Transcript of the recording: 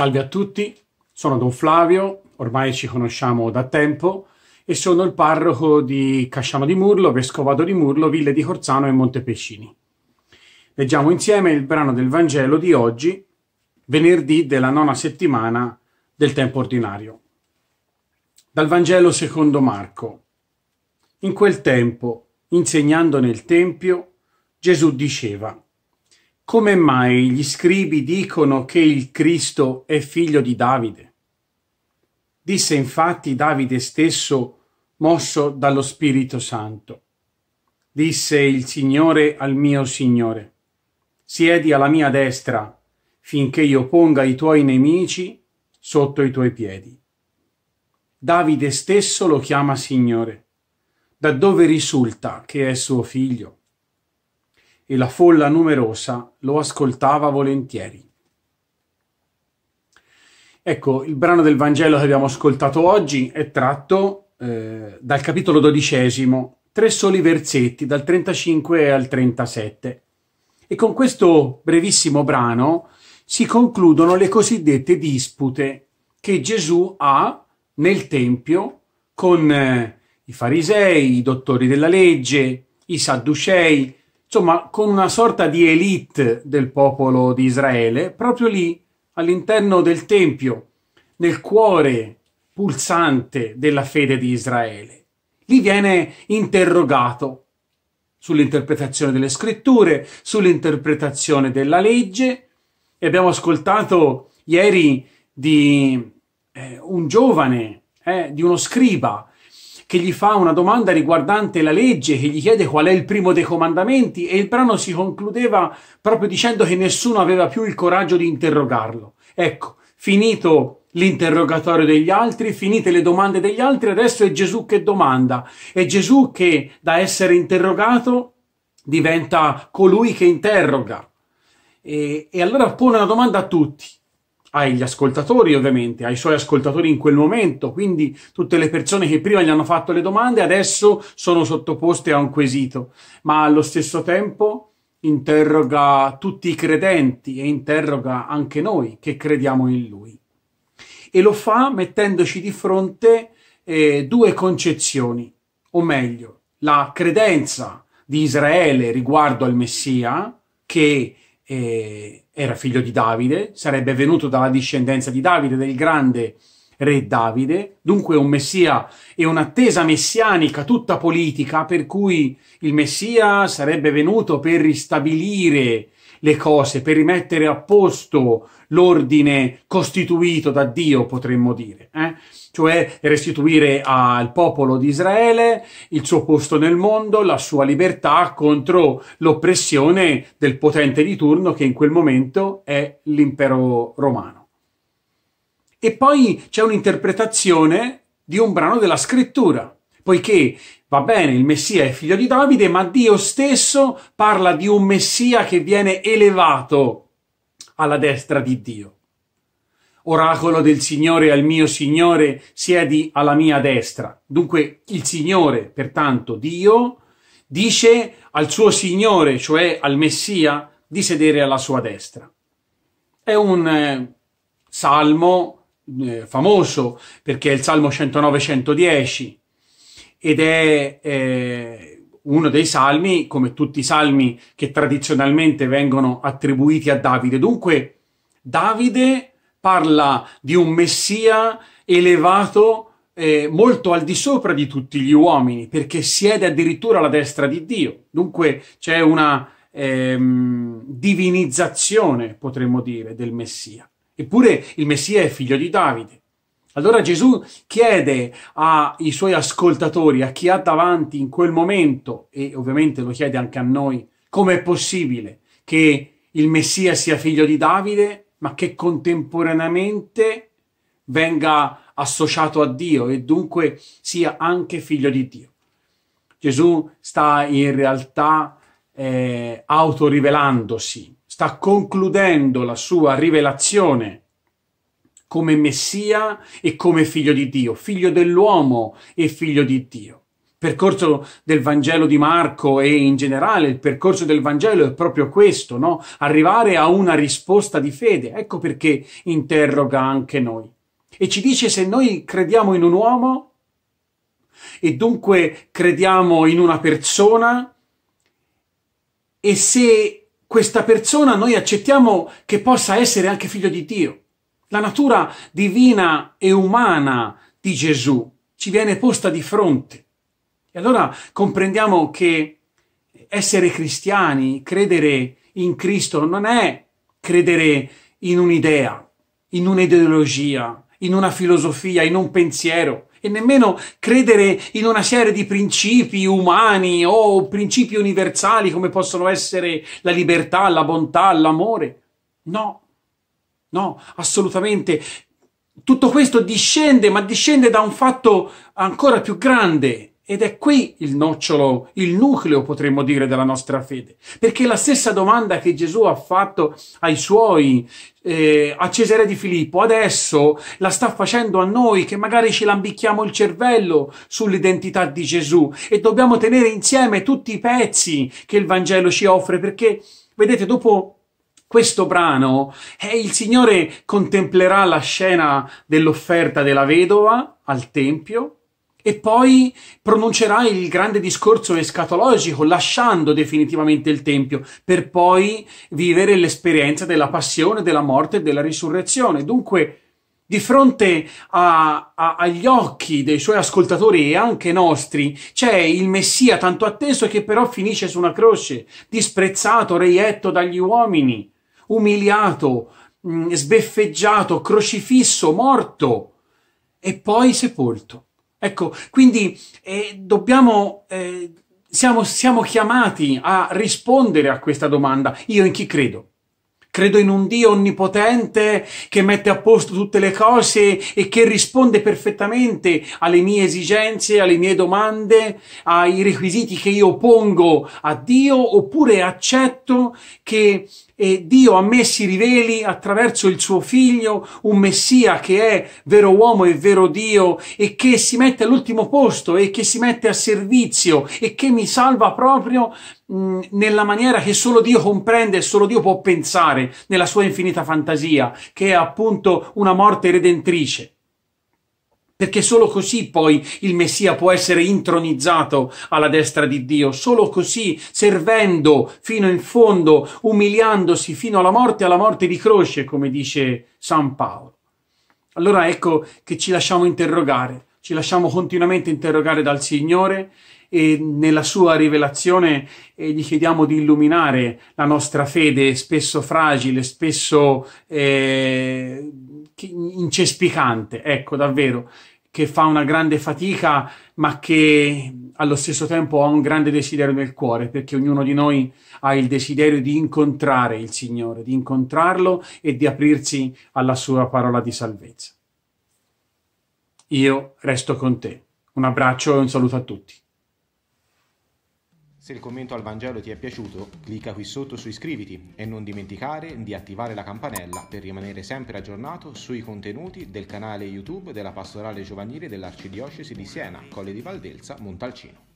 Salve a tutti, sono Don Flavio, ormai ci conosciamo da tempo e sono il parroco di Casciano di Murlo, Vescovado di Murlo, Ville di Corzano e Montepescini. Leggiamo insieme il brano del Vangelo di oggi, venerdì della nona settimana del tempo ordinario. Dal Vangelo secondo Marco. In quel tempo, insegnando nel Tempio, Gesù diceva come mai gli scribi dicono che il Cristo è figlio di Davide? Disse infatti Davide stesso, mosso dallo Spirito Santo. Disse il Signore al mio Signore, siedi alla mia destra, finché io ponga i tuoi nemici sotto i tuoi piedi. Davide stesso lo chiama Signore, da dove risulta che è suo figlio e la folla numerosa lo ascoltava volentieri. Ecco, il brano del Vangelo che abbiamo ascoltato oggi è tratto eh, dal capitolo dodicesimo, tre soli versetti, dal 35 al 37. E con questo brevissimo brano si concludono le cosiddette dispute che Gesù ha nel Tempio con eh, i farisei, i dottori della legge, i sadducei, insomma, con una sorta di elite del popolo di Israele, proprio lì all'interno del Tempio, nel cuore pulsante della fede di Israele. Lì viene interrogato sull'interpretazione delle scritture, sull'interpretazione della legge e abbiamo ascoltato ieri di eh, un giovane, eh, di uno scriba, che gli fa una domanda riguardante la legge, che gli chiede qual è il primo dei comandamenti e il brano si concludeva proprio dicendo che nessuno aveva più il coraggio di interrogarlo. Ecco, finito l'interrogatorio degli altri, finite le domande degli altri, adesso è Gesù che domanda, è Gesù che da essere interrogato diventa colui che interroga. E, e allora pone una domanda a tutti agli ascoltatori ovviamente, ai suoi ascoltatori in quel momento, quindi tutte le persone che prima gli hanno fatto le domande adesso sono sottoposte a un quesito, ma allo stesso tempo interroga tutti i credenti e interroga anche noi che crediamo in lui. E lo fa mettendoci di fronte eh, due concezioni, o meglio, la credenza di Israele riguardo al Messia, che eh, era figlio di Davide, sarebbe venuto dalla discendenza di Davide, del grande re Davide, dunque un messia e un'attesa messianica tutta politica, per cui il messia sarebbe venuto per ristabilire le cose, per rimettere a posto l'ordine costituito da Dio, potremmo dire, eh? cioè restituire al popolo di Israele il suo posto nel mondo, la sua libertà contro l'oppressione del potente di turno che in quel momento è l'impero romano. E poi c'è un'interpretazione di un brano della scrittura poiché va bene, il Messia è figlio di Davide, ma Dio stesso parla di un Messia che viene elevato alla destra di Dio. Oracolo del Signore al mio Signore, siedi alla mia destra. Dunque il Signore, pertanto Dio, dice al suo Signore, cioè al Messia, di sedere alla sua destra. È un eh, salmo eh, famoso perché è il Salmo 109-110 ed è eh, uno dei salmi, come tutti i salmi che tradizionalmente vengono attribuiti a Davide. Dunque, Davide parla di un messia elevato eh, molto al di sopra di tutti gli uomini, perché siede addirittura alla destra di Dio. Dunque c'è una ehm, divinizzazione, potremmo dire, del Messia. Eppure il Messia è figlio di Davide. Allora Gesù chiede ai suoi ascoltatori, a chi ha davanti in quel momento, e ovviamente lo chiede anche a noi, come è possibile che il Messia sia figlio di Davide, ma che contemporaneamente venga associato a Dio e dunque sia anche figlio di Dio. Gesù sta in realtà eh, autorivelandosi, sta concludendo la sua rivelazione come Messia e come figlio di Dio, figlio dell'uomo e figlio di Dio. Il percorso del Vangelo di Marco e in generale il percorso del Vangelo è proprio questo, no? Arrivare a una risposta di fede. Ecco perché interroga anche noi. E ci dice se noi crediamo in un uomo e dunque crediamo in una persona e se questa persona noi accettiamo che possa essere anche figlio di Dio. La natura divina e umana di Gesù ci viene posta di fronte. E allora comprendiamo che essere cristiani, credere in Cristo, non è credere in un'idea, in un'ideologia, in una filosofia, in un pensiero e nemmeno credere in una serie di principi umani o principi universali come possono essere la libertà, la bontà, l'amore. No, No, assolutamente. Tutto questo discende, ma discende da un fatto ancora più grande. Ed è qui il nocciolo, il nucleo, potremmo dire, della nostra fede. Perché la stessa domanda che Gesù ha fatto ai suoi, eh, a Cesare di Filippo, adesso la sta facendo a noi che magari ci lambicchiamo il cervello sull'identità di Gesù e dobbiamo tenere insieme tutti i pezzi che il Vangelo ci offre. Perché, vedete, dopo questo brano è eh, il Signore contemplerà la scena dell'offerta della vedova al Tempio e poi pronuncerà il grande discorso escatologico, lasciando definitivamente il Tempio, per poi vivere l'esperienza della passione, della morte e della risurrezione. Dunque, di fronte a, a, agli occhi dei suoi ascoltatori e anche nostri c'è il Messia tanto atteso che però finisce su una croce, disprezzato, reietto dagli uomini umiliato, mm, sbeffeggiato, crocifisso, morto e poi sepolto. Ecco, quindi eh, dobbiamo, eh, siamo, siamo chiamati a rispondere a questa domanda. Io in chi credo? Credo in un Dio onnipotente che mette a posto tutte le cose e che risponde perfettamente alle mie esigenze, alle mie domande, ai requisiti che io pongo a Dio oppure accetto che e Dio a me si riveli attraverso il suo figlio, un Messia che è vero uomo e vero Dio e che si mette all'ultimo posto e che si mette a servizio e che mi salva proprio mm, nella maniera che solo Dio comprende e solo Dio può pensare nella sua infinita fantasia, che è appunto una morte redentrice perché solo così poi il Messia può essere intronizzato alla destra di Dio, solo così, servendo fino in fondo, umiliandosi fino alla morte, alla morte di croce, come dice San Paolo. Allora ecco che ci lasciamo interrogare, ci lasciamo continuamente interrogare dal Signore e nella sua rivelazione eh, gli chiediamo di illuminare la nostra fede, spesso fragile, spesso eh, incespicante, ecco davvero, che fa una grande fatica, ma che allo stesso tempo ha un grande desiderio nel cuore, perché ognuno di noi ha il desiderio di incontrare il Signore, di incontrarlo e di aprirsi alla sua parola di salvezza. Io resto con te. Un abbraccio e un saluto a tutti. Se il commento al Vangelo ti è piaciuto, clicca qui sotto su iscriviti e non dimenticare di attivare la campanella per rimanere sempre aggiornato sui contenuti del canale YouTube della Pastorale Giovanile dell'Arcidiocesi di Siena, Colle di Valdelsa, Montalcino.